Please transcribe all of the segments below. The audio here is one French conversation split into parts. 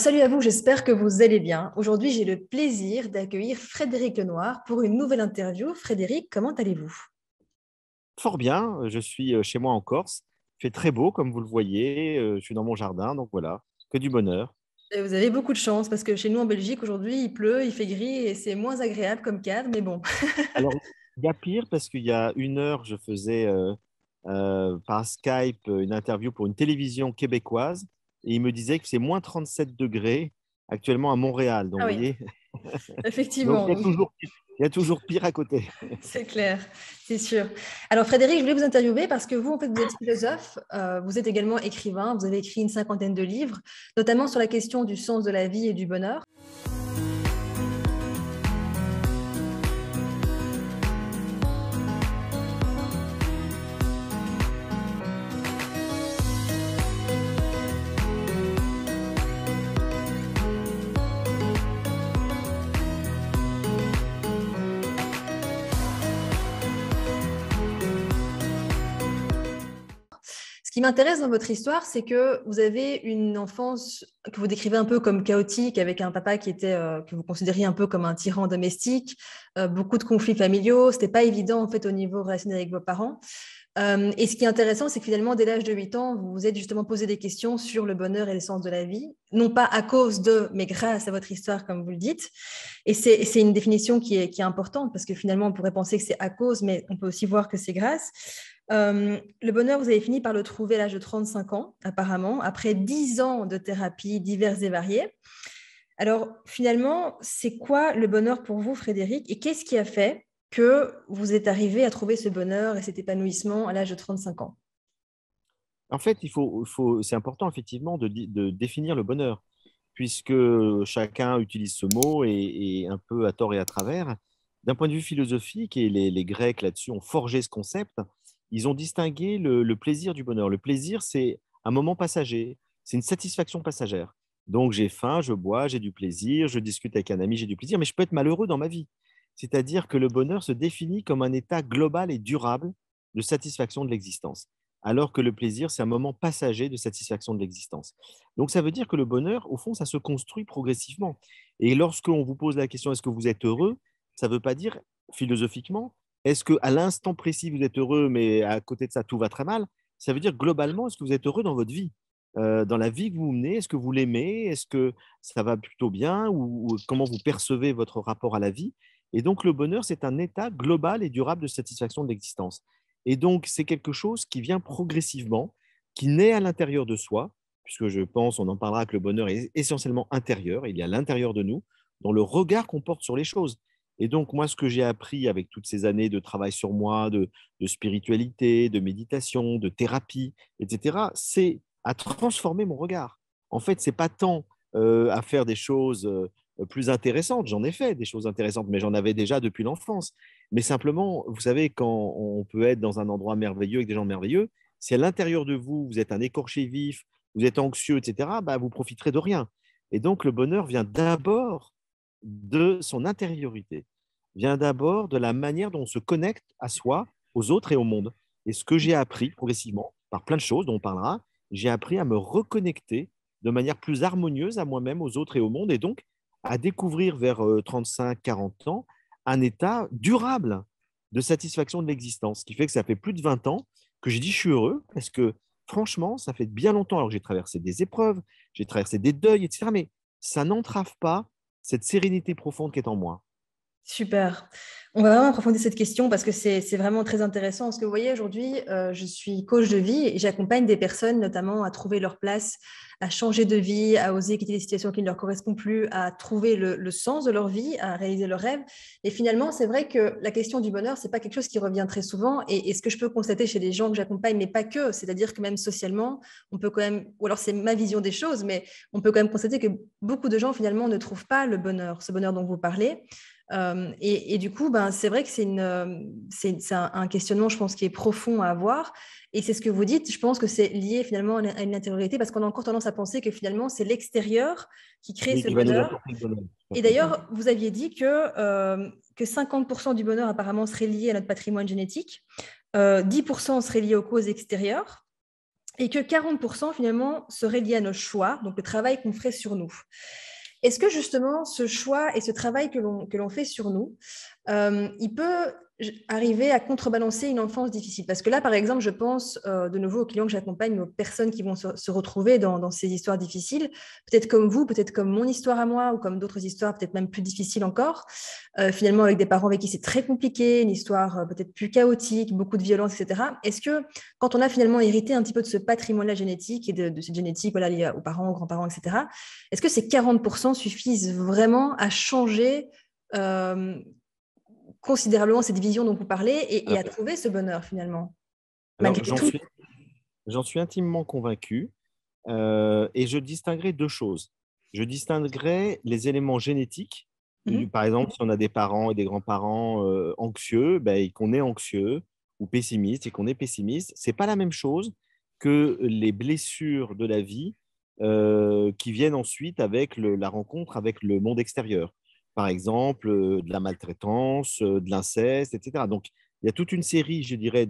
Salut à vous, j'espère que vous allez bien. Aujourd'hui, j'ai le plaisir d'accueillir Frédéric Lenoir pour une nouvelle interview. Frédéric, comment allez-vous Fort bien, je suis euh, chez moi en Corse. Il fait très beau, comme vous le voyez. Euh, je suis dans mon jardin, donc voilà, que du bonheur. vous avez beaucoup de chance parce que chez nous en Belgique, aujourd'hui, il pleut, il fait gris et c'est moins agréable comme cadre, mais bon. Alors, il y a pire parce qu'il y a une heure, je faisais euh, par Skype une interview pour une télévision québécoise et il me disait que c'est moins 37 degrés actuellement à Montréal. Donc, ah vous voyez Effectivement. il, y a toujours, pire à côté. c'est clair, c'est sûr. Alors, Frédéric, je voulais vous interviewer parce que vous, en fait, vous êtes philosophe, euh, vous êtes également écrivain, vous avez écrit une cinquantaine de livres, notamment sur la question du sens de la vie et du bonheur. Ce qui m'intéresse dans votre histoire, c'est que vous avez une enfance que vous décrivez un peu comme chaotique, avec un papa qui était euh, que vous considériez un peu comme un tyran domestique, euh, beaucoup de conflits familiaux. C'était pas évident en fait au niveau relationnel avec vos parents. Euh, et ce qui est intéressant, c'est que finalement, dès l'âge de 8 ans, vous vous êtes justement posé des questions sur le bonheur et le sens de la vie, non pas à cause de, mais grâce à votre histoire, comme vous le dites. Et c'est une définition qui est, qui est importante, parce que finalement, on pourrait penser que c'est à cause, mais on peut aussi voir que c'est grâce. Euh, le bonheur, vous avez fini par le trouver à l'âge de 35 ans, apparemment, après 10 ans de thérapies diverses et variées. Alors, finalement, c'est quoi le bonheur pour vous, Frédéric Et qu'est-ce qui a fait que vous êtes arrivé à trouver ce bonheur et cet épanouissement à l'âge de 35 ans En fait, c'est important, effectivement, de, définir le bonheur, puisque chacun utilise ce mot et, un peu à tort et à travers. D'un point de vue philosophique, et les Grecs là-dessus ont forgé ce concept, ils ont distingué le, plaisir du bonheur. Le plaisir, c'est un moment passager, c'est une satisfaction passagère. Donc j'ai faim, je bois, j'ai du plaisir, je discute avec un ami, j'ai du plaisir, mais je peux être malheureux dans ma vie. C'est-à-dire que le bonheur se définit comme un état global et durable de satisfaction de l'existence, alors que le plaisir, c'est un moment passager de satisfaction de l'existence. Donc ça veut dire que le bonheur, au fond, ça se construit progressivement. Et lorsque lorsqu'on vous pose la question est-ce que vous êtes heureux, ça ne veut pas dire philosophiquement est-ce qu'à l'instant précis, vous êtes heureux, mais à côté de ça, tout va très mal Ça veut dire globalement, est-ce que vous êtes heureux dans votre vie euh, dans la vie que vous menez Est-ce que vous l'aimez Est-ce que ça va plutôt bien ou, comment vous percevez votre rapport à la vie Et donc, le bonheur, c'est un état global et durable de satisfaction de l'existence. Et donc, c'est quelque chose qui vient progressivement, qui naît à l'intérieur de soi, puisque je pense, on en parlera, que le bonheur est essentiellement intérieur, il est à l'intérieur de nous, dans le regard qu'on porte sur les choses. Et donc, moi, ce que j'ai appris avec toutes ces années de travail sur moi, de, spiritualité, de méditation, de thérapie, etc., c'est à transformer mon regard. En fait, n'est pas tant euh, à faire des choses euh, plus intéressantes. J'en ai fait des choses intéressantes, mais j'en avais déjà depuis l'enfance. Mais simplement, vous savez, quand on peut être dans un endroit merveilleux avec des gens merveilleux, si à l'intérieur de vous, vous êtes un écorché vif, vous êtes anxieux, etc., bah, vous profiterez de rien. Et donc, le bonheur vient d'abord de son intériorité vient d'abord de la manière dont on se connecte à soi, aux autres et au monde. Et ce que j'ai appris progressivement, par plein de choses dont on parlera, j'ai appris à me reconnecter de manière plus harmonieuse à moi-même, aux autres et au monde, et donc à découvrir vers 35-40 euh, ans un état durable de satisfaction de l'existence, ce qui fait que ça fait plus de 20 ans que j'ai dit je suis heureux, parce que franchement, ça fait bien longtemps, alors que j'ai traversé des épreuves, j'ai traversé des deuils, etc., mais ça n'entrave pas cette sérénité profonde qui est en moi. Super. On va vraiment approfondir cette question parce que c'est vraiment très intéressant. Parce que vous voyez, aujourd'hui, euh, je suis coach de vie et j'accompagne des personnes notamment à trouver leur place, à changer de vie, à oser quitter des situations qui ne leur correspondent plus, à trouver le, sens de leur vie, à réaliser leurs rêves. Et finalement, c'est vrai que la question du bonheur, n'est pas quelque chose qui revient très souvent. Et, et, ce que je peux constater chez les gens que j'accompagne, mais pas que, c'est-à-dire que même socialement, on peut quand même, ou alors c'est ma vision des choses, mais on peut quand même constater que beaucoup de gens finalement ne trouvent pas le bonheur, ce bonheur dont vous parlez. Euh, et, du coup, ben, c'est vrai que euh, c'est, un, un, questionnement, je pense, qui est profond à avoir. Et c'est ce que vous dites, je pense que c'est lié finalement à une intériorité, parce qu'on a encore tendance à penser que finalement, c'est l'extérieur qui crée ce bonheur. Et d'ailleurs, vous aviez dit que, euh, que 50% du bonheur apparemment serait lié à notre patrimoine génétique, 10% serait lié aux causes extérieures, et que 40% finalement serait lié à nos choix, donc le travail qu'on ferait sur nous. Est-ce que justement ce choix et ce travail que l'on fait sur nous, euh, il peut arriver à contrebalancer une enfance difficile Parce que là, par exemple, je pense euh, de nouveau aux clients que j'accompagne, aux personnes qui vont se, retrouver dans, ces histoires difficiles, peut-être comme vous, peut-être comme mon histoire à moi, ou comme d'autres histoires peut-être même plus difficiles encore, euh, finalement avec des parents avec qui c'est très compliqué, une histoire euh, peut-être plus chaotique, beaucoup de violence, etc. Est-ce que quand on a finalement hérité un petit peu de ce patrimoine-là génétique et de, cette génétique voilà, liée aux parents, aux grands-parents, etc., est-ce que ces 40% suffisent vraiment à changer considérablement cette vision dont vous parlez et, ah à ben. trouver ce bonheur finalement. J'en suis, intimement convaincu euh, et je distinguerai deux choses. Je distinguerai les éléments génétiques. Mhm. Par exemple, si on a des parents et des grands-parents euh, anxieux, ben, et qu'on est anxieux ou pessimiste et qu'on est pessimiste, c'est pas la même chose que les blessures de la vie euh, qui viennent ensuite avec la rencontre avec le monde extérieur par exemple, euh, de la maltraitance, euh, de l'inceste, etc. Donc, il y a toute une série, je dirais,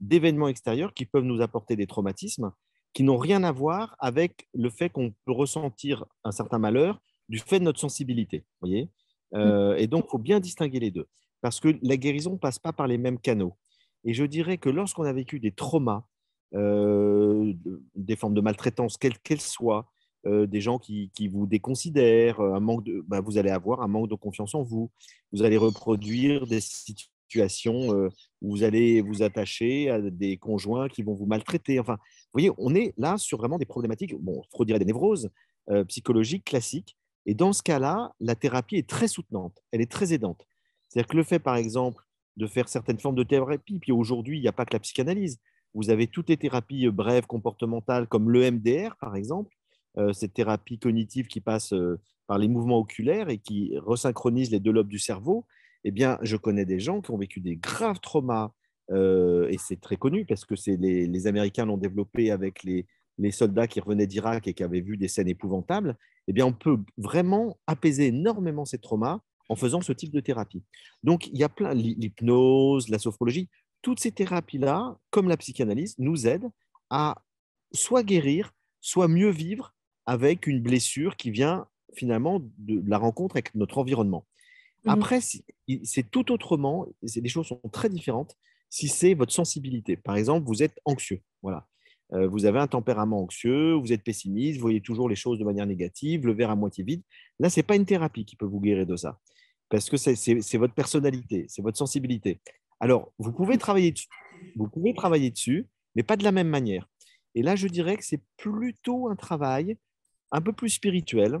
d'événements extérieurs qui peuvent nous apporter des traumatismes qui n'ont rien à voir avec le fait qu'on peut ressentir un certain malheur du fait de notre sensibilité. Voyez mmh. euh, et donc, il faut bien distinguer les deux, parce que la guérison ne passe pas par les mêmes canaux. Et je dirais que lorsqu'on a vécu des traumas, des formes de maltraitance, quelles qu'elles soient, euh, des gens qui, vous déconsidèrent, euh, un manque de, bah, vous allez avoir un manque de confiance en vous. Vous allez reproduire des situations euh, où vous allez vous attacher à des conjoints qui vont vous maltraiter. Enfin, vous voyez, on est là sur vraiment des problématiques, on Freud dirait des névroses psychologiques classiques. Et dans ce cas-là, la thérapie est très soutenante, elle est très aidante. C'est-à-dire que le fait, par exemple, de faire certaines formes de thérapie, puis aujourd'hui, il n'y a pas que la psychanalyse. Vous avez toutes les thérapies brèves comportementales, comme l'EMDR, par exemple, euh, cette thérapie cognitive qui passe euh, par les mouvements oculaires et qui resynchronise les deux lobes du cerveau, eh bien, je connais des gens qui ont vécu des graves traumas, euh, et c'est très connu parce que les, Américains l'ont développé avec les, soldats qui revenaient d'Irak et qui avaient vu des scènes épouvantables. Eh bien, on peut vraiment apaiser énormément ces traumas en faisant ce type de thérapie. Donc, il y a plein, l'hypnose, la sophrologie, toutes ces thérapies-là, comme la psychanalyse, nous aident à soit guérir, soit mieux vivre avec une blessure qui vient finalement de la rencontre avec notre environnement. Mhm. Après, c'est tout autrement, les choses sont très différentes si c'est votre sensibilité. Par exemple, vous êtes anxieux, voilà. Euh, vous avez un tempérament anxieux, vous êtes pessimiste, vous voyez toujours les choses de manière négative, le verre à moitié vide. Là, ce n'est pas une thérapie qui peut vous guérir de ça, parce que c'est votre personnalité, c'est votre sensibilité. Alors, vous pouvez mhm. travailler vous pouvez travailler dessus, mais pas de la même manière. Et là, je dirais que c'est plutôt un travail un peu plus spirituel,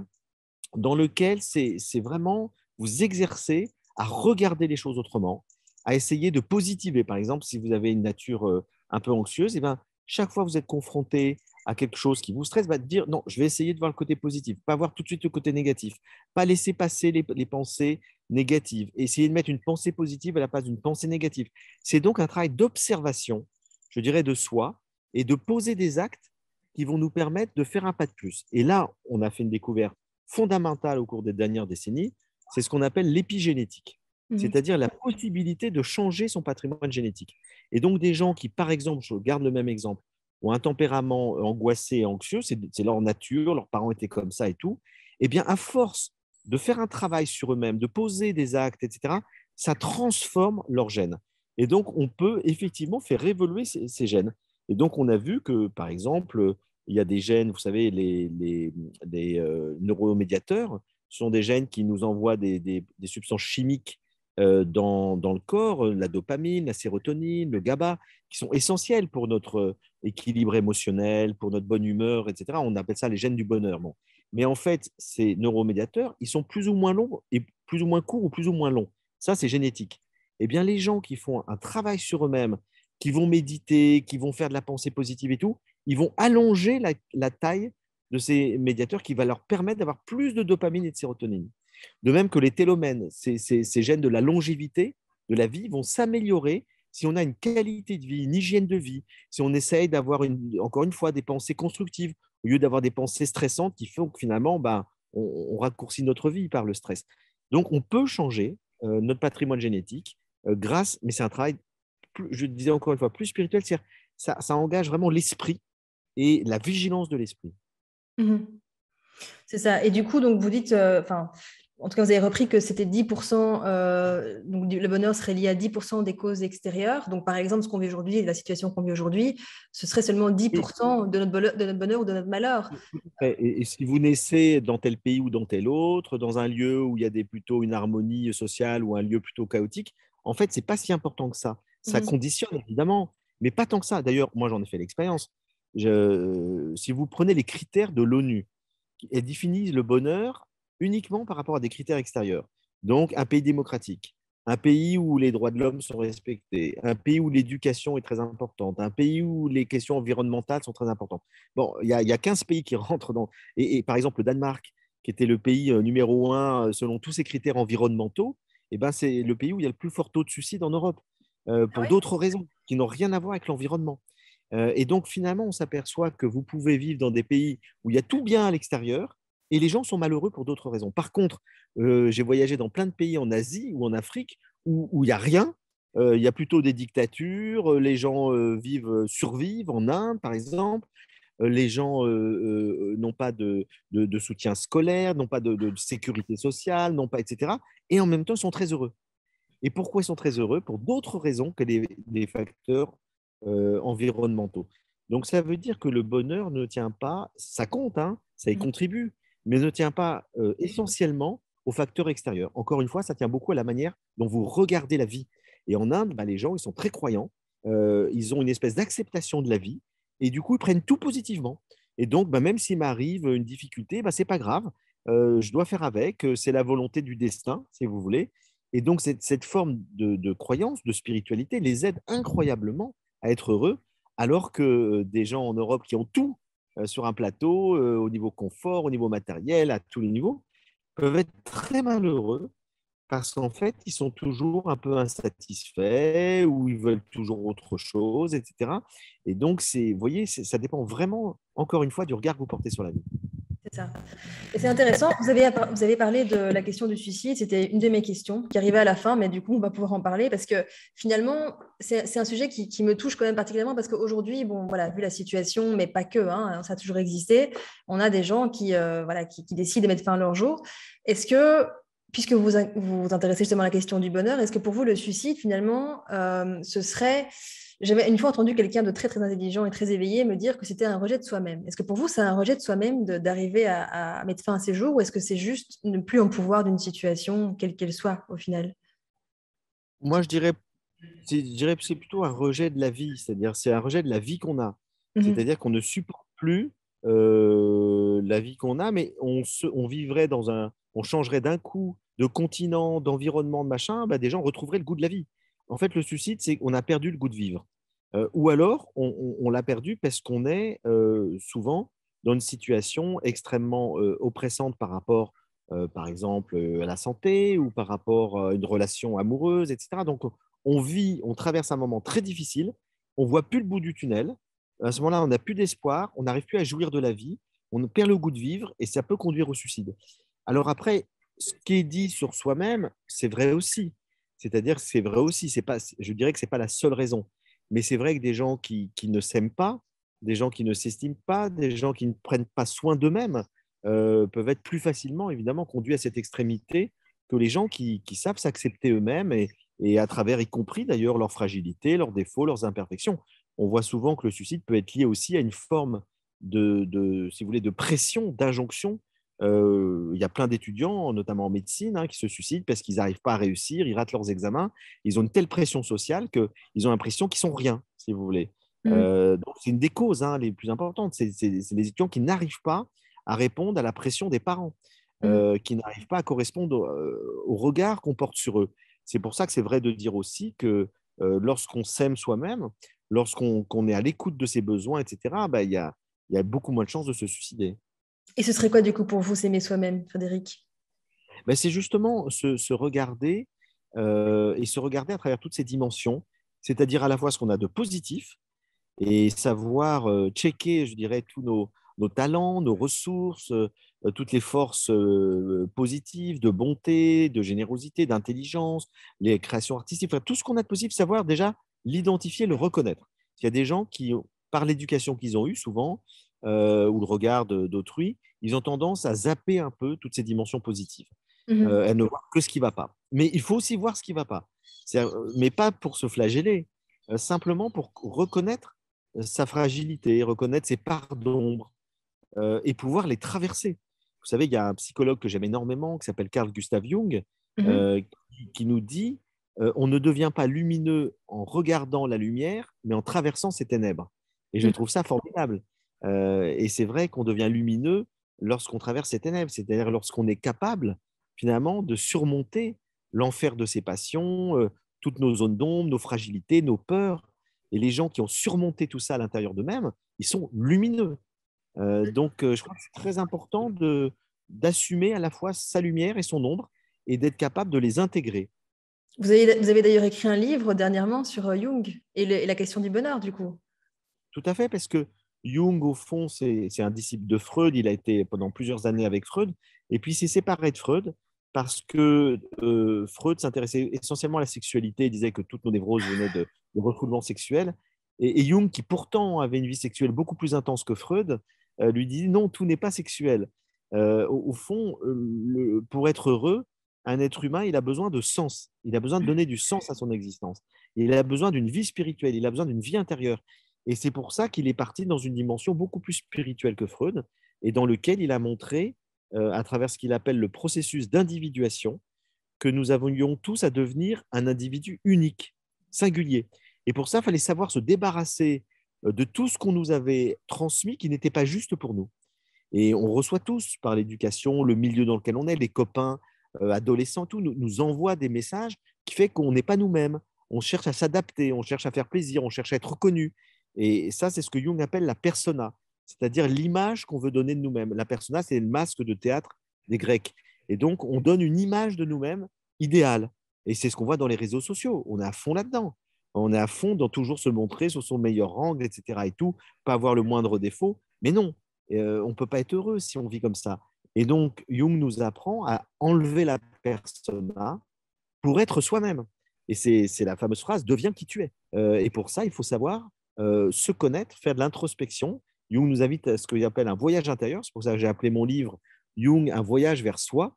dans lequel c'est vraiment vous exercer à regarder les choses autrement, à essayer de positiver. Par exemple, si vous avez une nature euh, un peu anxieuse, et eh bien, chaque fois que vous êtes confronté à quelque chose qui vous stresse, va allez dire non, je vais essayer de voir le côté positif, pas voir tout de suite le côté négatif, pas laisser passer les, les pensées négatives, essayer de mettre une pensée positive à la place d'une pensée négative. C'est donc un travail d'observation, je dirais, de soi et de poser des actes qui vont nous permettre de faire un pas de plus. Et là, on a fait une découverte fondamentale au cours des dernières décennies, c'est ce qu'on appelle l'épigénétique, mmh c'est-à-dire la possibilité de changer son patrimoine génétique. Et donc des gens qui, par exemple, je garde le même exemple, ont un tempérament angoissé et anxieux, c'est leur nature, leurs parents étaient comme ça et tout, eh bien, à force de faire un travail sur eux-mêmes, de poser des actes, etc., ça transforme leurs gènes. Et donc, on peut effectivement faire évoluer ces gènes. Et donc, on a vu que, par exemple, il y a des gènes, vous savez, les, euh, neuromédiateurs sont des gènes qui nous envoient des, substances chimiques euh, dans, le corps, la dopamine, la sérotonine, le GABA, qui sont essentiels pour notre équilibre émotionnel, pour notre bonne humeur, etc. On appelle ça les gènes du bonheur. Mais en fait, ces neuromédiateurs, ils sont plus ou moins longs, et plus ou moins courts ou plus ou moins longs. Ça, c'est génétique. Eh bien, les gens qui font un travail sur eux-mêmes, qui vont méditer, qui vont faire de la pensée positive et tout, ils vont allonger la, taille de ces médiateurs qui va leur permettre d'avoir plus de dopamine et de sérotonine. De même que les télomènes, ces, gènes de la longévité, de la vie, vont s'améliorer si on a une qualité de vie, une hygiène de vie, si on essaye d'avoir, encore une fois, des pensées constructives, au lieu d'avoir des pensées stressantes qui font que finalement, ben, on, raccourcit notre vie par le stress. Donc, on peut changer euh, notre patrimoine génétique euh, grâce, mais c'est un travail je disais encore une fois, plus spirituel, cest ça, engage vraiment l'esprit et la vigilance de l'esprit. Mhm. C'est ça. Et du coup, donc vous dites, euh, enfin, en tout cas, vous avez repris que c'était 10%, euh, donc le bonheur serait lié à 10% des causes extérieures. Donc, par exemple, ce qu'on vit aujourd'hui, la situation qu'on vit aujourd'hui, ce serait seulement 10% de notre, bonheur, de notre bonheur ou de notre malheur. Et, si vous naissez dans tel pays ou dans tel autre, dans un lieu où il y a des, plutôt une harmonie sociale ou un lieu plutôt chaotique, en fait, c'est pas si important que ça. Ça mmh. conditionne, évidemment, mais pas tant que ça. D'ailleurs, moi, j'en ai fait l'expérience. Je... Euh, si vous prenez les critères de l'ONU, elles définissent le bonheur uniquement par rapport à des critères extérieurs. Donc, un pays démocratique, un pays où les droits de l'homme sont respectés, un pays où l'éducation est très importante, un pays où les questions environnementales sont très importantes. Bon, il y, a 15 pays qui rentrent dans. Et, par exemple, le Danemark, qui était le pays euh, numéro un euh, selon tous ces critères environnementaux, et eh ben, c'est le pays où il y a le plus fort taux de suicide en Europe. Euh, ah pour d'autres raisons qui n'ont rien à voir avec l'environnement. Euh, et donc finalement, on s'aperçoit que vous pouvez vivre dans des pays où il y a tout bien à l'extérieur et les gens sont malheureux pour d'autres raisons. Par contre, euh, j'ai voyagé dans plein de pays en Asie ou en Afrique où il n'y a rien. Il y a plutôt des dictatures, les gens vivent, survivent en Inde par exemple, les gens n'ont pas de, soutien scolaire, n'ont pas de, sécurité sociale, n'ont pas, etc. Et en même temps, sont très heureux. Et pourquoi ils sont très heureux Pour d'autres raisons que les, facteurs euh, environnementaux. Donc ça veut dire que le bonheur ne tient pas, ça compte, hein, ça y mmh. contribue, mais ne tient pas euh, essentiellement aux facteurs extérieurs. Encore une fois, ça tient beaucoup à la manière dont vous regardez la vie. Et en Inde, bah, les gens, ils sont très croyants, euh, ils ont une espèce d'acceptation de la vie, et du coup, ils prennent tout positivement. Et donc, bah, même s'il m'arrive une difficulté, bah, ce n'est pas grave, je dois faire avec, c'est la volonté du destin, si vous voulez. Et donc, cette, forme de, croyance, de spiritualité, les aide incroyablement à être heureux, alors que euh, des gens en Europe qui ont tout euh, sur un plateau, euh, au niveau confort, au niveau matériel, à tous les niveaux, peuvent être très malheureux parce qu'en fait, ils sont toujours un peu insatisfaits ou ils veulent toujours autre chose, etc. Et donc, vous voyez, ça dépend vraiment, encore une fois, du regard que vous portez sur la vie. C'est intéressant, vous avez, vous avez parlé de la question du suicide, c'était une de mes questions qui arrivait à la fin, mais du coup, on va pouvoir en parler parce que finalement, c'est un sujet qui, me touche quand même particulièrement parce qu'aujourd'hui, bon, voilà, vu la situation, mais pas que, hein, ça a toujours existé, on a des gens qui, euh, voilà, qui, décident de mettre fin à leur jour. Est-ce que puisque vous vous intéressez justement à la question du bonheur, est-ce que pour vous, le suicide, finalement, euh, ce serait j'avais une fois entendu quelqu'un de très, très intelligent et très éveillé me dire que c'était un rejet de soi-même. Est-ce que pour vous, c'est un rejet de soi-même d'arriver à, mettre fin à ses jours ou est-ce que c'est juste ne plus en pouvoir d'une situation, quelle qu'elle soit, au final Moi, je dirais, je dirais que c'est plutôt un rejet de la vie, c'est-à-dire c'est un rejet de la vie qu'on a. Mhm. C'est-à-dire qu'on ne supporte plus euh, la vie qu'on a, mais on, on vivrait dans un. On changerait d'un coup de continent, d'environnement, de machin, bah, des gens retrouveraient le goût de la vie. En fait, le suicide, c'est qu'on a perdu le goût de vivre. Euh, ou alors, on, l'a perdu parce qu'on est euh, souvent dans une situation extrêmement euh, oppressante par rapport, par exemple, à la santé ou par rapport à une relation amoureuse, etc. Donc, on vit, on traverse un moment très difficile, on voit plus le bout du tunnel. À ce moment-là, on n'a plus d'espoir, on n'arrive plus à jouir de la vie, on perd le goût de vivre et ça peut conduire au suicide. Alors après, ce qui est dit sur soi-même, c'est vrai aussi. C'est-à-dire, que c'est vrai aussi, c'est pas, je dirais que ce n'est pas la seule raison, mais c'est vrai que des gens qui, ne s'aiment pas, des gens qui ne s'estiment pas, des gens qui ne prennent pas soin d'eux-mêmes, euh, peuvent être plus facilement, évidemment, conduits à cette extrémité que les gens qui, savent s'accepter eux-mêmes et, à travers, y compris d'ailleurs, leur fragilité, leurs défauts, leurs imperfections. On voit souvent que le suicide peut être lié aussi à une forme de si vous voulez, de pression, d'injonction il y a plein d'étudiants, notamment en médecine, hein, qui se suicident parce qu'ils n'arrivent pas à réussir, ils ratent leurs examens, ils ont une telle pression sociale qu'ils ont l'impression qu'ils sont rien, si vous voulez. Mmh. c'est une des causes hein, les plus importantes. C'est les étudiants qui n'arrivent pas à répondre à la pression des parents, mmh. qui n'arrivent pas à correspondre au, regard qu'on porte sur eux. C'est pour ça que c'est vrai de dire aussi que lorsqu'on s'aime soi-même, lorsqu'on est à l'écoute de ses besoins, etc., bah, il y, a, beaucoup moins de chances de se suicider. Et ce serait quoi du coup pour vous s'aimer soi-même, Frédéric ben, C'est justement se, regarder euh, et se regarder à travers toutes ces dimensions, c'est-à-dire à la fois ce qu'on a de positif et savoir euh, checker, je dirais, tous nos, talents, nos ressources, euh, toutes les forces positives de bonté, de générosité, d'intelligence, les créations artistiques, tout ce qu'on a de positif, savoir déjà l'identifier, le reconnaître. Il y a des gens qui, par l'éducation qu'ils ont eue souvent, euh, ou le regard d'autrui, ils ont tendance à zapper un peu toutes ces dimensions positives, à mhm. euh, ne voir que ce qui ne va pas. Mais il faut aussi voir ce qui ne va pas, euh, mais pas pour se flageller, simplement pour reconnaître sa fragilité, reconnaître ses parts d'ombre et pouvoir les traverser. Vous savez, il y a un psychologue que j'aime énormément qui s'appelle Carl Gustav Jung, mhm. qui, nous dit on ne devient pas lumineux en regardant la lumière, mais en traversant ses ténèbres. Et je mhm. trouve ça formidable. Euh, et c'est vrai qu'on devient lumineux lorsqu'on traverse ces ténèbres, c'est-à-dire lorsqu'on est capable finalement de surmonter l'enfer de ses passions, euh, toutes nos zones d'ombre, nos fragilités, nos peurs. Et les gens qui ont surmonté tout ça à l'intérieur d'eux-mêmes, ils sont lumineux. Euh, mmh. donc, je crois que c'est très important d'assumer à la fois sa lumière et son ombre et d'être capable de les intégrer. Vous avez, d'ailleurs écrit un livre dernièrement sur Jung et, et, la question du bonheur, du coup. Tout à fait, parce que Jung, au fond, c'est un disciple de Freud. Il a été pendant plusieurs années avec Freud. Et puis, il s'est séparé de Freud parce que euh, Freud s'intéressait essentiellement à la sexualité. Il disait que toutes nos névroses venaient de, de sexuel. Et, Jung, qui pourtant avait une vie sexuelle beaucoup plus intense que Freud, euh, lui dit non, tout n'est pas sexuel. Euh, au, fond, pour être heureux, un être humain, il a besoin de sens. Il a besoin de donner du sens à son existence. Il a besoin d'une vie spirituelle. Il a besoin d'une vie intérieure. Et c'est pour ça qu'il est parti dans une dimension beaucoup plus spirituelle que Freud, et dans lequel il a montré, euh, à travers ce qu'il appelle le processus d'individuation, que nous avions tous à devenir un individu unique, singulier. Et pour ça, il fallait savoir se débarrasser euh, de tout ce qu'on nous avait transmis qui n'était pas juste pour nous. Et on reçoit tous, par l'éducation, le milieu dans lequel on est, les copains, euh, adolescents, tout, nous, envoient envoie des messages qui fait qu'on n'est pas nous-mêmes. On cherche à s'adapter, on cherche à faire plaisir, on cherche à être reconnu. Et ça, c'est ce que Jung appelle la persona, c'est-à-dire l'image qu'on veut donner de nous-mêmes. La persona, c'est le masque de théâtre des Grecs. Et donc, on donne une image de nous-mêmes idéale. Et c'est ce qu'on voit dans les réseaux sociaux. On est à fond là-dedans. On est à fond dans toujours se montrer sur son meilleur angle, etc. Et tout, pas avoir le moindre défaut. Mais non, euh, on ne peut pas être heureux si on vit comme ça. Et donc, Jung nous apprend à enlever la persona pour être soi-même. Et c'est la fameuse phrase deviens qui tu es. Euh, et pour ça, il faut savoir euh, se connaître, faire de l'introspection. Jung nous invite à ce qu'il appelle un voyage intérieur. C'est pour ça que j'ai appelé mon livre Jung, un voyage vers soi,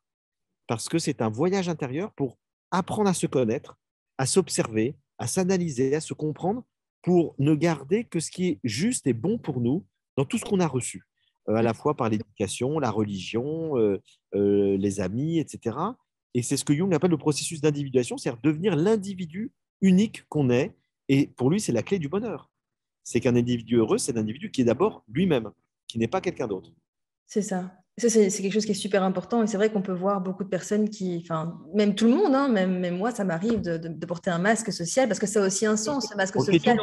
parce que c'est un voyage intérieur pour apprendre à se connaître, à s'observer, à s'analyser, à se comprendre, pour ne garder que ce qui est juste et bon pour nous dans tout ce qu'on a reçu, euh, à la fois par l'éducation, la religion, euh, les amis, etc. Et c'est ce que Jung appelle le processus d'individuation, c'est-à-dire devenir l'individu unique qu'on est. Et pour lui, c'est la clé du bonheur c'est qu'un individu heureux, c'est un individu qui est d'abord lui-même, qui n'est pas quelqu'un d'autre. C'est ça. c'est quelque chose qui est super important et c'est vrai qu'on peut voir beaucoup de personnes qui, enfin, même tout le monde, hein, même, moi, ça m'arrive de, porter un masque social parce que ça a aussi un sens. Ce masque social,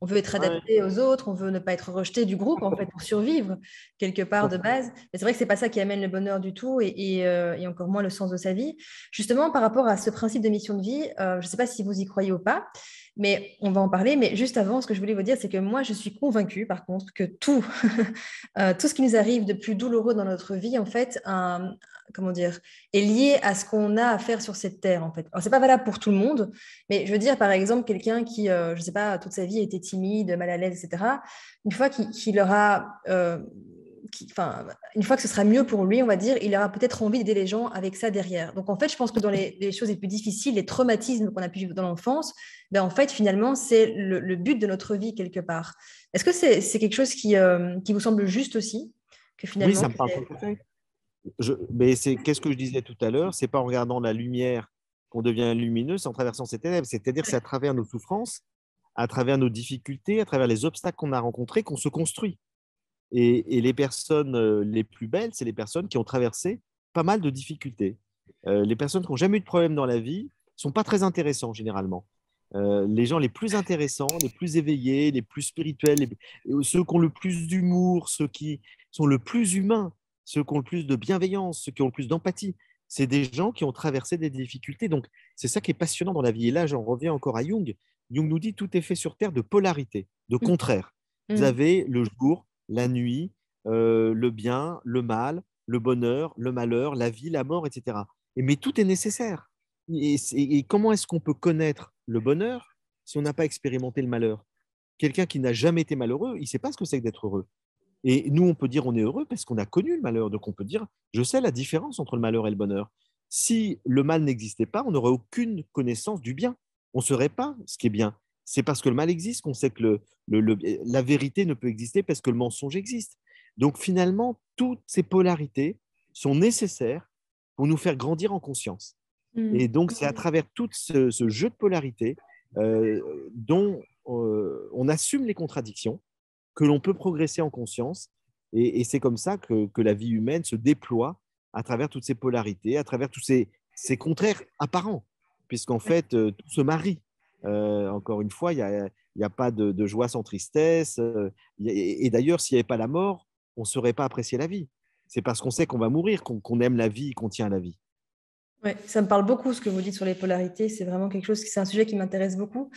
on veut, être adapté aux autres, on veut ne pas être rejeté du groupe en fait pour survivre quelque part de base. Mais c'est vrai que c'est pas ça qui amène le bonheur du tout et, euh, encore moins le sens de sa vie. Justement, par rapport à ce principe de mission de vie, euh, je ne sais pas si vous y croyez ou pas, mais on va en parler. Mais juste avant, ce que je voulais vous dire, c'est que moi, je suis convaincue, par contre, que tout, euh, tout ce qui nous arrive de plus douloureux dans notre vie, en fait, comment dire, est lié à ce qu'on a à faire sur cette terre, en fait. c'est pas valable pour tout le monde, mais je veux dire, par exemple, quelqu'un qui, je euh, je sais pas, toute sa vie a été timide, mal à l'aise, etc., une fois qu'il, aura euh, enfin, une fois que ce sera mieux pour lui, on va dire, il aura peut-être envie d'aider les gens avec ça derrière. Donc en fait, je pense que dans les, choses les plus difficiles, les traumatismes qu'on a pu vivre dans l'enfance, ben en fait, finalement, c'est le, but de notre vie quelque part. Est-ce que c'est quelque chose euh, qui, vous semble juste aussi que finalement, Oui, ça me parle tout mais c'est qu'est-ce que je disais tout à l'heure, c'est pas en regardant la lumière qu'on devient lumineux, c'est en traversant ces ténèbres. C'est-à-dire, c'est à travers nos souffrances, à travers nos difficultés, à travers les obstacles qu'on a rencontrés, qu'on se construit. Et, les personnes euh, les plus belles, c'est les personnes qui ont traversé pas mal de difficultés. Euh, les personnes qui n'ont jamais eu de problème dans la vie sont pas très intéressantes généralement. Euh, les gens les plus intéressants, les plus éveillés, les plus spirituels, ceux qui ont le plus d'humour, ceux qui sont le plus humains, ceux qui ont le plus de bienveillance, ceux qui ont le plus d'empathie, c'est des gens qui ont traversé des difficultés. Donc, c'est ça qui est passionnant dans la vie. Et là, j'en reviens encore à Jung. Jung nous dit tout est fait sur Terre de polarité, de mmh. contraire. Vous mmh. avez le jour la nuit, euh, le bien, le mal, le bonheur, le malheur, la vie, la mort, etc. mais tout est nécessaire. Et, comment est-ce qu'on peut connaître le bonheur si on n'a pas expérimenté le malheur Quelqu'un qui n'a jamais été malheureux, il ne sait pas ce que c'est que d'être heureux. Et nous, on peut dire qu'on est heureux parce qu'on a connu le malheur. Donc on peut dire, je sais la différence entre le malheur et le bonheur. Si le mal n'existait pas, on n'aurait aucune connaissance du bien. On ne saurait pas ce qui est bien. C'est parce que le mal existe qu'on sait que la vérité ne peut exister parce que le mensonge existe. Donc finalement, toutes ces polarités sont nécessaires pour nous faire grandir en conscience. Mm. Et donc c'est à mm. travers tout ce, jeu de polarités euh, dont euh, on assume les contradictions que l'on peut progresser en conscience. Et, c'est comme ça que, la vie humaine se déploie à travers toutes ces polarités, à travers tous ces, contraires apparents, puisqu'en fait, euh, tout se marie. Euh, encore une fois, il n'y a, pas de, joie sans tristesse. Euh, et, d'ailleurs, s'il n'y avait pas la mort, on ne saurait pas apprécier la vie. C'est parce qu'on sait qu'on va mourir qu'on aime la vie qu'on tient la vie. ça me parle beaucoup ce que vous dites sur les polarités. C'est vraiment quelque chose, c'est un sujet qui m'intéresse beaucoup.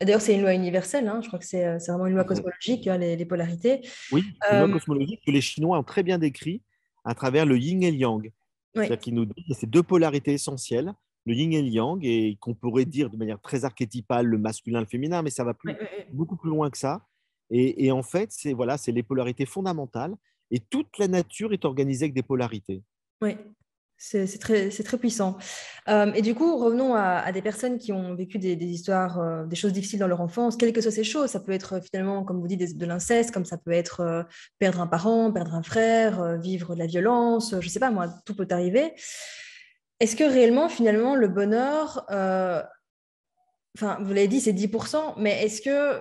D'ailleurs, c'est une loi universelle. Hein. je crois que c'est euh, vraiment une loi mm-hmm. cosmologique, hein, les, polarités. Oui, une loi cosmologique que les Chinois ont très bien décrit à travers le yin et le yang. C'est-à-dire nous ces deux polarités essentielles le yin et le yang, et qu'on pourrait dire de manière très archétypale le masculin, le féminin, mais ça va plus, beaucoup plus loin que ça. Et, en fait, c'est voilà, c'est les polarités fondamentales, et toute la nature est organisée avec des polarités. Oui, c'est très, très, puissant. Euh, et du coup, revenons à, des personnes qui ont vécu des, histoires, euh, des choses difficiles dans leur enfance, quelles que soient ces choses. Ça peut être euh, finalement, comme vous dites, de l'inceste, comme ça peut être perdre un parent, perdre un frère, vivre de la violence, je ne sais pas moi, tout peut arriver. Est-ce que réellement, finalement, le bonheur, euh, enfin, vous l'avez dit, c'est 10%, mais est-ce que,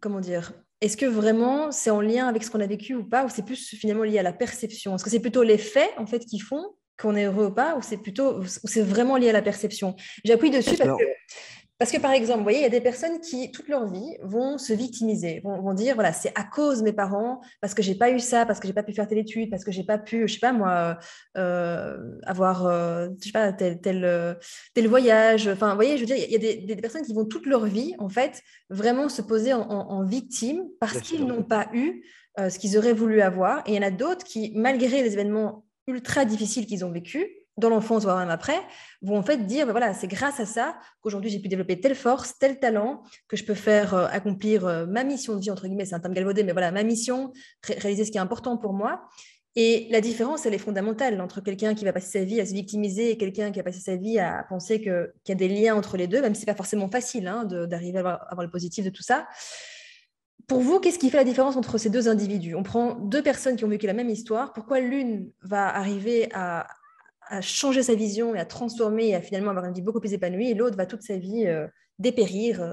comment dire, est-ce que vraiment c'est en lien avec ce qu'on a vécu ou pas, ou c'est plus finalement lié à la perception Est-ce que c'est plutôt les faits, en fait, qui font qu'on est heureux ou pas, ou c'est plutôt, c'est vraiment lié à la perception J'appuie dessus parce que parce que par exemple, vous voyez, il y a des personnes qui, toute leur vie, vont se victimiser, vont, dire, voilà, c'est à cause de mes parents, parce que j'ai pas eu ça, parce que j'ai pas pu faire telle étude, parce que j'ai pas pu, je sais pas moi, euh, euh, avoir, euh, je sais pas, tel, tel, tel, voyage. Enfin, vous voyez, je veux dire, il y a des, personnes qui vont toute leur vie, en fait, vraiment se poser en, victime parce qu'ils n'ont pas eu ce qu'ils auraient voulu avoir. Et il y en a d'autres qui, malgré les événements ultra difficiles qu'ils ont vécu, dans l'enfance, voire même après, vont en fait dire, ben voilà, c'est grâce à ça qu'aujourd'hui j'ai pu développer telle force, tel talent, que je peux faire euh, accomplir euh, ma mission de vie, entre guillemets, c'est un terme galvaudé, mais voilà, ma mission, réaliser ce qui est important pour moi. Et la différence, elle est fondamentale entre quelqu'un qui va passer sa vie à se victimiser et quelqu'un qui a passé sa vie à penser qu'il y a des liens entre les deux, même si ce pas forcément facile hein, d'arriver à avoir le positif de tout ça. Pour vous, qu'est-ce qui fait la différence entre ces deux individus On prend deux personnes qui ont vécu la même histoire. Pourquoi l'une va arriver à à changer sa vision et à transformer et à finalement avoir une vie beaucoup plus épanouie. Et l'autre va toute sa vie euh, dépérir euh,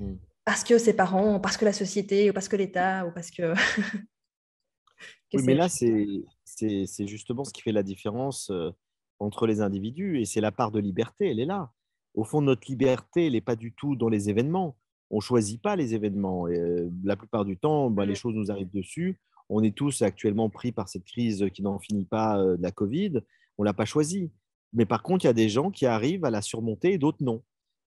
mm. parce que ses parents, parce que la société, ou parce que l'État, ou parce que. oui, mais là, c'est justement ce qui fait la différence euh, entre les individus et c'est la part de liberté, elle est là. Au fond, notre liberté, elle n'est pas du tout dans les événements. On ne choisit pas les événements. Et, la plupart du temps, bah, les mm. choses nous arrivent dessus. On est tous actuellement pris par cette crise qui n'en finit pas de la Covid on ne l'a pas choisi. Mais par contre, il y a des gens qui arrivent à la surmonter et d'autres non.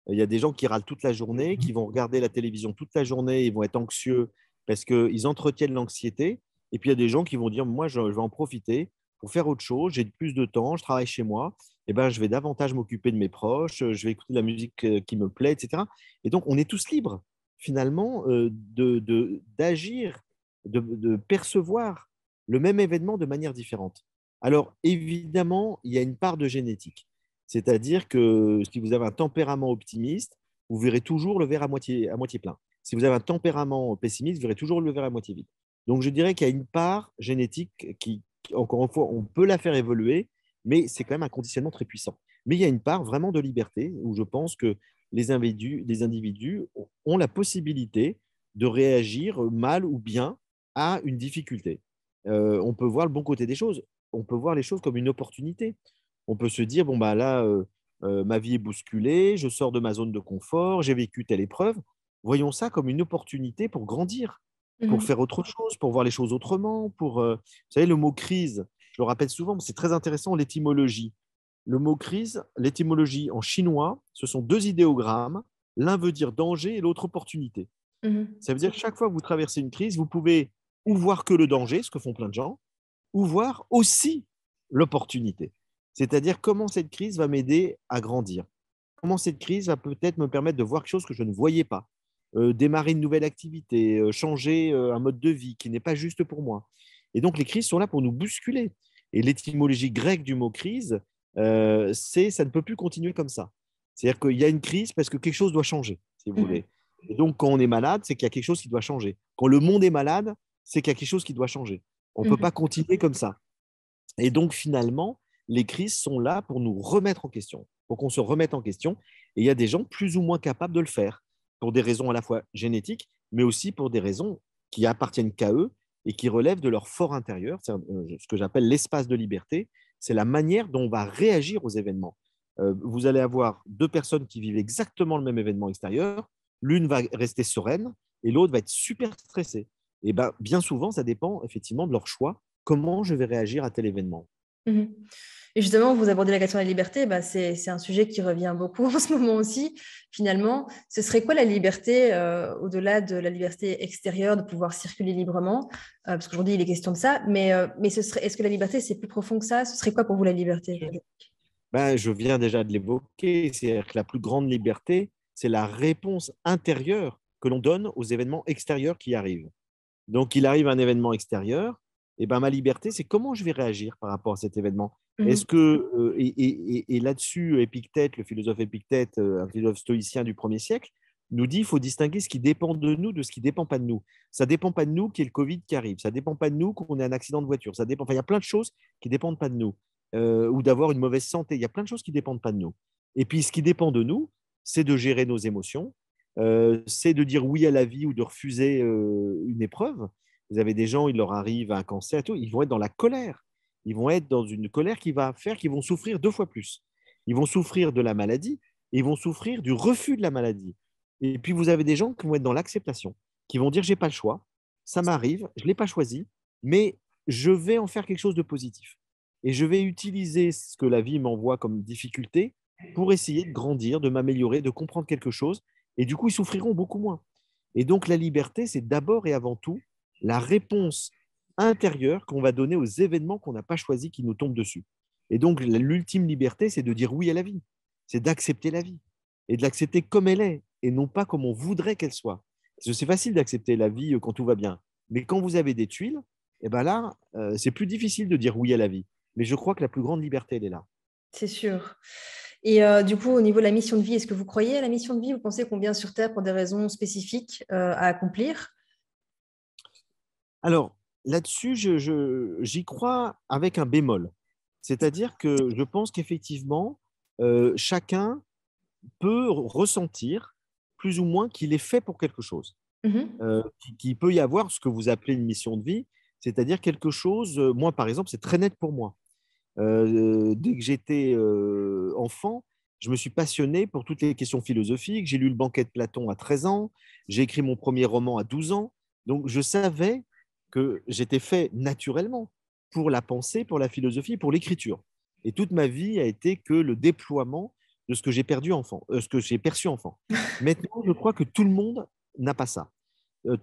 Il y a des gens qui râlent toute la journée, mhm. qui vont regarder la télévision toute la journée, ils vont être anxieux parce qu'ils entretiennent l'anxiété. Et puis il y a des gens qui vont dire, moi, je, vais en profiter pour faire autre chose, j'ai plus de temps, je travaille chez moi, eh ben, je vais davantage m'occuper de mes proches, je vais écouter de la musique euh, qui me plaît, etc. Et donc, on est tous libres, finalement, euh, d'agir, de, d'agir, de percevoir le même événement de manière différente. Alors évidemment, il y a une part de génétique. C'est-à-dire que si vous avez un tempérament optimiste, vous verrez toujours le verre à moitié, à moitié plein. Si vous avez un tempérament pessimiste, vous verrez toujours le verre à moitié vide. Donc je dirais qu'il y a une part génétique qui, encore une fois, on peut la faire évoluer, mais c'est quand même un conditionnement très puissant. Mais il y a une part vraiment de liberté où je pense que les individus, ont la possibilité de réagir mal ou bien à une difficulté. Euh, on peut voir le bon côté des choses on peut voir les choses comme une opportunité. On peut se dire, bon, bah là, euh, euh, ma vie est bousculée, je sors de ma zone de confort, j'ai vécu telle épreuve. Voyons ça comme une opportunité pour grandir, pour mhm. faire autre chose, pour voir les choses autrement. Pour, euh, Vous savez, le mot crise, je le rappelle souvent, c'est très intéressant, l'étymologie. Le mot crise, l'étymologie en chinois, ce sont deux idéogrammes. L'un veut dire danger et l'autre opportunité. Mhm. Ça veut dire que chaque fois que vous traversez une crise, vous pouvez ou voir que le danger, ce que font plein de gens, ou voir aussi l'opportunité. C'est-à-dire comment cette crise va m'aider à grandir, comment cette crise va peut-être me permettre de voir quelque chose que je ne voyais pas, euh, démarrer une nouvelle activité, euh, changer euh, un mode de vie qui n'est pas juste pour moi. Et donc les crises sont là pour nous bousculer. Et l'étymologie grecque du mot crise, c'est ça ne peut plus continuer comme ça. C'est-à-dire qu'il y a une crise parce que quelque chose doit changer, si vous mmh. voulez. Et donc quand on est malade, c'est qu'il y a quelque chose qui doit changer. Quand le monde est malade, c'est qu'il y a quelque chose qui doit changer. On ne peut mhm. pas continuer comme ça. Et donc, finalement, les crises sont là pour nous remettre en question, pour qu'on se remette en question. Et il y a des gens plus ou moins capables de le faire, pour des raisons à la fois génétiques, mais aussi pour des raisons qui appartiennent qu'à eux et qui relèvent de leur fort intérieur, c'est euh, ce que j'appelle l'espace de liberté. C'est la manière dont on va réagir aux événements. Euh, vous allez avoir deux personnes qui vivent exactement le même événement extérieur. L'une va rester sereine et l'autre va être super stressée. Et ben, bien souvent, ça dépend effectivement de leur choix. Comment je vais réagir à tel événement mmh Et justement, vous abordez la question de la liberté, bah, c'est, un sujet qui revient beaucoup en ce moment aussi. Finalement, ce serait quoi la liberté euh, au-delà de la liberté extérieure de pouvoir circuler librement euh, Parce qu'aujourd'hui, il est question de ça, mais, euh, mais ce serait, est-ce que la liberté, c'est plus profond que ça Ce serait quoi pour vous la liberté ben, Je viens déjà de l'évoquer, c'est-à-dire que la plus grande liberté, c'est la réponse intérieure que l'on donne aux événements extérieurs qui arrivent. Donc, il arrive un événement extérieur. Et eh ben, ma liberté, c'est comment je vais réagir par rapport à cet événement. Mhm. Est-ce que, euh, et, là-dessus, Épictète, le philosophe Épictète, euh, un philosophe stoïcien du premier siècle, nous dit qu'il faut distinguer ce qui dépend de nous de ce qui dépend pas de nous. Ça dépend pas de nous qu'il y ait le Covid qui arrive. Ça dépend pas de nous qu'on ait un accident de voiture. Ça dépend... Enfin, il y a plein de choses qui dépendent pas de nous. Euh, ou d'avoir une mauvaise santé. Il y a plein de choses qui dépendent pas de nous. Et puis, ce qui dépend de nous, c'est de gérer nos émotions, euh, c'est de dire oui à la vie ou de refuser euh, une épreuve. Vous avez des gens, il leur arrive un cancer, ils vont être dans la colère. Ils vont être dans une colère qui va faire qu'ils vont souffrir deux fois plus. Ils vont souffrir de la maladie, et ils vont souffrir du refus de la maladie. Et puis vous avez des gens qui vont être dans l'acceptation, qui vont dire j'ai pas le choix, ça m'arrive, je l'ai pas choisi, mais je vais en faire quelque chose de positif. Et je vais utiliser ce que la vie m'envoie comme difficulté pour essayer de grandir, de m'améliorer, de comprendre quelque chose et du coup, ils souffriront beaucoup moins. Et donc, la liberté, c'est d'abord et avant tout la réponse intérieure qu'on va donner aux événements qu'on n'a pas choisis qui nous tombent dessus. Et donc, l'ultime liberté, c'est de dire oui à la vie, c'est d'accepter la vie et de l'accepter comme elle est et non pas comme on voudrait qu'elle soit. C'est facile d'accepter la vie euh, quand tout va bien, mais quand vous avez des tuiles, eh ben là, euh, c'est plus difficile de dire oui à la vie. Mais je crois que la plus grande liberté, elle est là. C'est sûr. Et euh, du coup, au niveau de la mission de vie, est-ce que vous croyez à la mission de vie Vous pensez qu'on vient sur Terre pour des raisons spécifiques euh, à accomplir Alors, là-dessus, j'y crois avec un bémol. C'est-à-dire que je pense qu'effectivement, euh, chacun peut ressentir plus ou moins qu'il est fait pour quelque chose. Mm-hmm. qu'il peut y avoir ce que vous appelez une mission de vie, c'est-à-dire quelque chose, moi par exemple, c'est très net pour moi. Euh, dès que j'étais euh, enfant, je me suis passionné pour toutes les questions philosophiques. J'ai lu le banquet de Platon à 13 ans. J'ai écrit mon premier roman à 12 ans. Donc, je savais que j'étais fait naturellement pour la pensée, pour la philosophie, pour l'écriture. Et toute ma vie a été que le déploiement de ce que j'ai perdu enfant, euh, ce que j'ai perçu enfant. Maintenant, je crois que tout le monde n'a pas ça.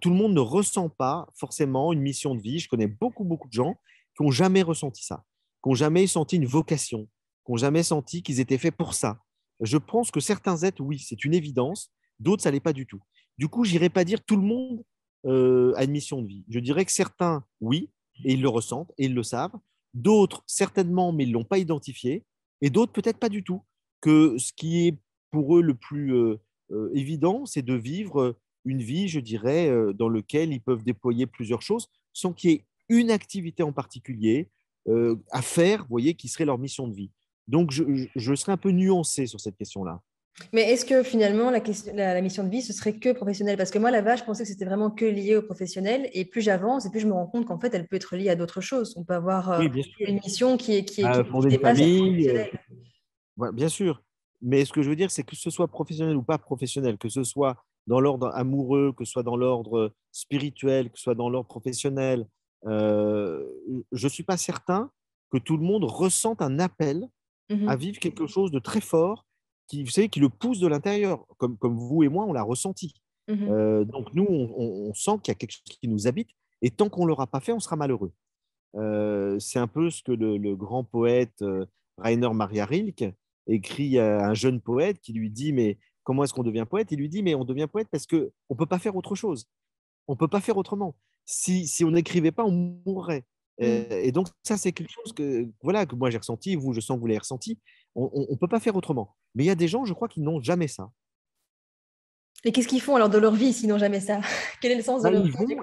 tout le monde ne ressent pas forcément une mission de vie. Je connais beaucoup, beaucoup de gens qui n'ont jamais ressenti ça qui n'ont jamais senti une vocation, qui n'ont jamais senti qu'ils étaient faits pour ça. Je pense que certains êtres, oui, c'est une évidence, d'autres, ça l'est pas du tout. Du coup, j'irai pas dire tout le monde euh, a une mission de vie. Je dirais que certains, oui, et ils le ressentent, et ils le savent. D'autres, certainement, mais ils ne l'ont pas identifié. Et d'autres, peut-être pas du tout. Que ce qui est pour eux le plus euh, euh, évident, c'est de vivre une vie, je dirais, dans laquelle ils peuvent déployer plusieurs choses sans qu'il y ait une activité en particulier, euh, à faire, vous voyez, qui serait leur mission de vie. Donc, je, serais un peu nuancé sur cette question-là. Mais est-ce que finalement, la, mission de vie, ce serait que professionnelle Parce que moi, là-bas, je pensais que c'était vraiment que lié au professionnel. Et plus j'avance, et plus je me rends compte qu'en fait, elle peut être liée à d'autres choses. On peut avoir euh, une mission qui est. Qui, est, qui, euh, bien sûr. Mais ce que je veux dire, c'est que ce soit professionnel ou pas professionnel, que ce soit dans l'ordre amoureux, que ce soit dans l'ordre spirituel, que ce soit dans l'ordre professionnel, euh, je ne suis pas certain que tout le monde ressente un appel à mhm. vivre quelque chose de très fort qui, vous savez, qui le pousse de l'intérieur, comme, comme vous et moi, on l'a ressenti. Mhm. Euh, donc nous, on, sent qu'il y a quelque chose qui nous habite, et tant qu'on ne l'aura pas fait, on sera malheureux. Euh, c'est un peu ce que le, grand poète Rainer Maria Rilke écrit à un jeune poète qui lui dit, mais comment est-ce qu'on devient poète Il lui dit, mais on devient poète parce qu'on ne peut pas faire autre chose. On ne peut pas faire autrement si, on n'écrivait pas, on mourrait. Mmh. Euh, et, donc, ça, c'est quelque chose que, voilà, que moi j'ai ressenti, vous, je sens que vous l'avez ressenti. On ne peut pas faire autrement. Mais il y a des gens, je crois, qui n'ont jamais ça. Et qu'est-ce qu'ils font alors de leur vie s'ils n'ont jamais ça Quel est le sens de bah, leur vie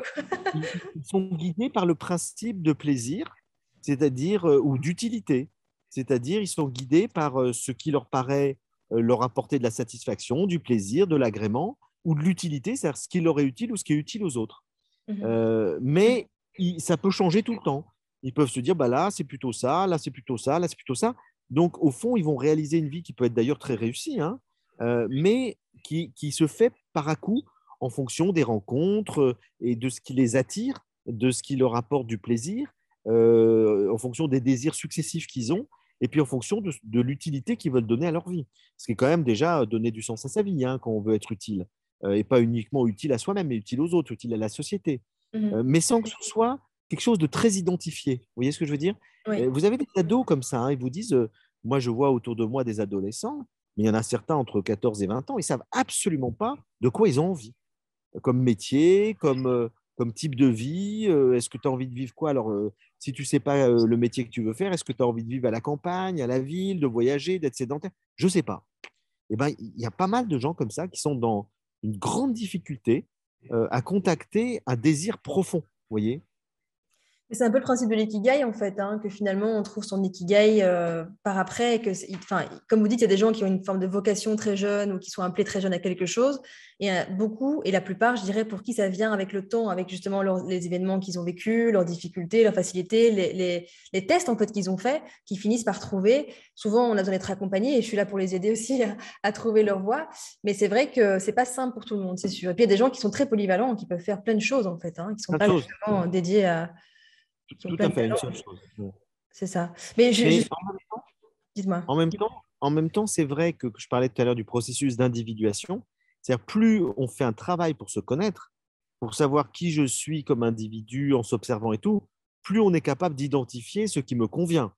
Ils sont guidés par le principe de plaisir, c'est-à-dire, euh, ou d'utilité. C'est-à-dire, ils sont guidés par euh, ce qui leur paraît leur apporter de la satisfaction, du plaisir, de l'agrément ou de l'utilité, c'est-à-dire ce qui leur est utile ou ce qui est utile aux autres. Mmh euh, mais ça peut changer tout le temps. Ils peuvent se dire, bah là, c'est plutôt ça, là, c'est plutôt ça, là, c'est plutôt ça. Donc, au fond, ils vont réaliser une vie qui peut être d'ailleurs très réussie, hein, euh, mais qui, se fait par à coup en fonction des rencontres euh, et de ce qui les attire, de ce qui leur apporte du plaisir, en fonction des désirs successifs qu'ils ont, et puis en fonction de, l'utilité qu'ils veulent donner à leur vie. Ce qui est quand même déjà donner du sens à sa vie hein, quand on veut être utile. Euh, et pas uniquement utile à soi-même, mais utile aux autres, utile à la société, mmh euh, mais sans que ce soit quelque chose de très identifié. Vous voyez ce que je veux dire euh, Vous avez des ados comme ça, hein, ils vous disent, moi je vois autour de moi des adolescents, mais il y en a certains entre 14 et 20 ans, ils savent absolument pas de quoi ils ont envie, comme métier, comme, comme type de vie, est-ce que tu as envie de vivre quoi Alors, si tu sais pas le métier que tu veux faire, est-ce que tu as envie de vivre à la campagne, à la ville, de voyager, d'être sédentaire Je ne sais pas. Eh ben, il y a pas mal de gens comme ça qui sont dans une grande difficulté euh, à contacter un désir profond, vous voyez c'est un peu le principe de l'ikigai, en fait, hein, que finalement, on trouve son ikigai euh, par après. que enfin, comme vous dites, il y a des gens qui ont une forme de vocation très jeune ou qui sont appelés très jeunes à quelque chose. Et euh, beaucoup, et la plupart, je dirais, pour qui ça vient avec le temps, avec justement les événements qu'ils ont vécus, leurs difficultés, leurs facilités, les, tests en fait qu'ils ont faits, qui finissent par trouver. Souvent, on a besoin d'être accompagné et je suis là pour les aider aussi à, trouver leur voie. Mais c'est vrai que c'est pas simple pour tout le monde, c'est sûr. Et puis, il y a des gens qui sont très polyvalents, qui peuvent faire plein de choses, en fait, hein, qui sont pas, pas justement dédiés à c'est ça. Mais En même temps, en même temps, c'est vrai que, je parlais tout à l'heure du processus d'individuation. C'est-à-dire, plus on fait un travail pour se connaître, pour savoir qui je suis comme individu en s'observant et tout, plus on est capable d'identifier ce qui me convient.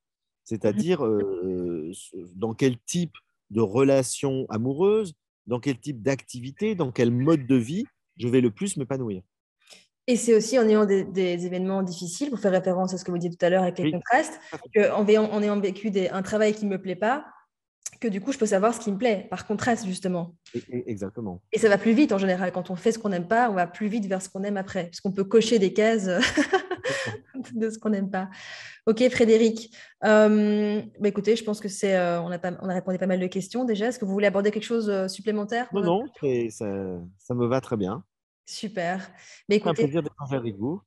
C'est-à-dire, euh, dans quel type de relation amoureuse, dans quel type d'activité, dans quel mode de vie je vais le plus m'épanouir. Et c'est aussi en ayant des, événements difficiles, pour faire référence à ce que vous disiez tout à l'heure avec les contrastes, qu'en ayant, en ayant vécu un travail qui ne me plaît pas, que du coup, je peux savoir ce qui me plaît, par contraste, justement. Exactement. Et ça va plus vite en général. Quand on fait ce qu'on n'aime pas, on va plus vite vers ce qu'on aime après, puisqu'on peut cocher des cases de ce qu'on n'aime pas. Ok, Frédéric. Euh, bah, écoutez, je pense que c'est, euh, on, a pas, on a répondu pas mal de questions déjà. Est-ce que vous voulez aborder quelque chose euh, supplémentaire Non, non, ça me va très bien. Super. Mais un plaisir d'échanger avec vous.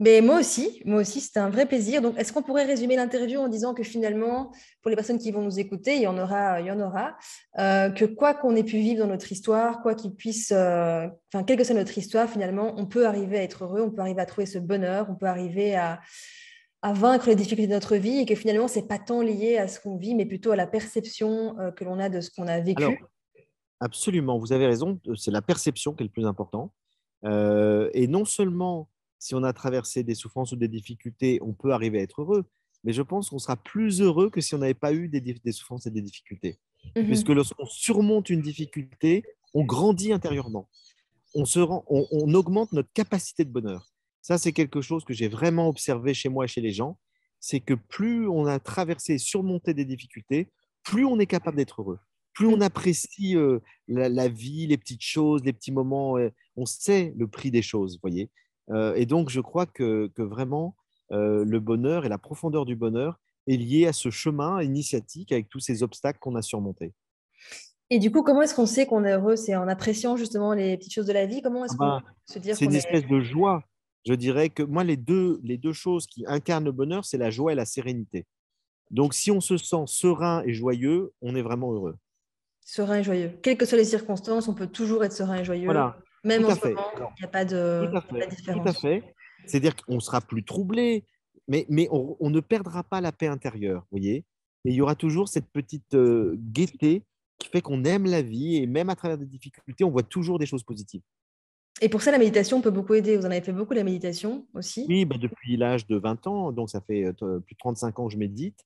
Mais moi aussi, moi aussi, c'était un vrai plaisir. Donc, est-ce qu'on pourrait résumer l'interview en disant que finalement, pour les personnes qui vont nous écouter, il y en aura, il y en aura, euh, que quoi qu'on ait pu vivre dans notre histoire, quoi qu'il puisse, euh, quelle que soit notre histoire, finalement, on peut arriver à être heureux, on peut arriver à trouver ce bonheur, on peut arriver à, vaincre les difficultés de notre vie, et que finalement, n'est pas tant lié à ce qu'on vit, mais plutôt à la perception euh, que l'on a de ce qu'on a vécu. absolument, vous avez raison. C'est la perception qui est le plus important. Euh, et non seulement si on a traversé des souffrances ou des difficultés, on peut arriver à être heureux, mais je pense qu'on sera plus heureux que si on n'avait pas eu des, souffrances et des difficultés. Mhm. Puisque lorsqu'on surmonte une difficulté, on grandit intérieurement. On, on augmente notre capacité de bonheur. Ça, c'est quelque chose que j'ai vraiment observé chez moi et chez les gens. C'est que plus on a traversé et surmonté des difficultés, plus on est capable d'être heureux plus on mmh. apprécie la, vie, les petites choses, les petits moments, on sait le prix des choses, voyez. et donc, je crois que, vraiment, le bonheur et la profondeur du bonheur est lié à ce chemin initiatique avec tous ces obstacles qu'on a surmontés. Et du coup, comment est-ce qu'on sait qu'on est heureux C'est en appréciant justement les petites choses de la vie. Comment ah est-ce qu'on ben, se dire C'est une espèce de joie. Je dirais que moi, les deux, les deux choses qui incarnent le bonheur, c'est la joie et la sérénité. Donc, si on se sent serein et joyeux, on est vraiment heureux. Serein et joyeux. Quelles que soient les circonstances, on peut toujours être serein et joyeux. Même en ce moment, il n'y a pas de, différence. Tout à fait. C'est-à-dire qu'on sera plus troublé, mais, mais on, ne perdra pas la paix intérieure, voyez Et il y aura toujours cette petite euh, gaieté qui fait qu'on aime la vie et même à travers des difficultés, on voit toujours des choses positives. Et pour ça, la méditation peut beaucoup aider. Vous en avez fait beaucoup la méditation aussi Oui, bah depuis l'âge de 20 ans, donc ça fait euh, plus de 35 ans que je médite.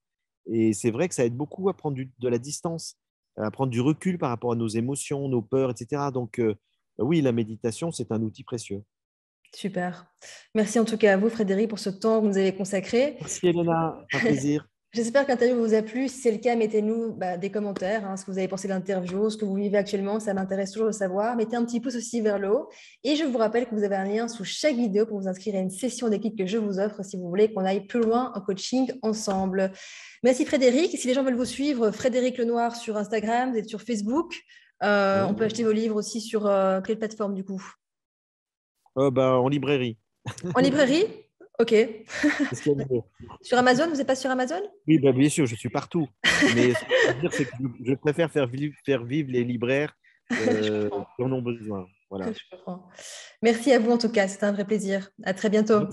Et c'est vrai que ça aide beaucoup à prendre de la distance à prendre du recul par rapport à nos émotions, nos peurs, etc. Donc, euh, oui, la méditation, c'est un outil précieux. Super. Merci en tout cas à vous, Frédéric, pour ce temps que vous nous avez consacré. Merci, Elena. Un plaisir. J'espère que l'interview vous a plu. Si c'est le cas, mettez-nous bah, des commentaires, hein, ce que vous avez pensé de l'interview, ce que vous vivez actuellement, ça m'intéresse toujours de savoir. Mettez un petit pouce aussi vers le haut. Et je vous rappelle que vous avez un lien sous chaque vidéo pour vous inscrire à une session d'équipe que je vous offre si vous voulez qu'on aille plus loin en coaching ensemble. Merci Frédéric. Si les gens veulent vous suivre, Frédéric Lenoir sur Instagram, vous êtes sur Facebook. Euh, on peut acheter vos livres aussi sur euh, quelle plateforme du coup euh, bah, En librairie. En librairie Ok. Euh, sur Amazon, vous n'êtes pas sur Amazon Oui, bah, bien sûr, je suis partout. Mais ce que je, dire, que je préfère faire vivre, faire vivre les libraires euh, qui en ont besoin. Voilà. Merci à vous en tout cas, c'était un vrai plaisir. À très bientôt.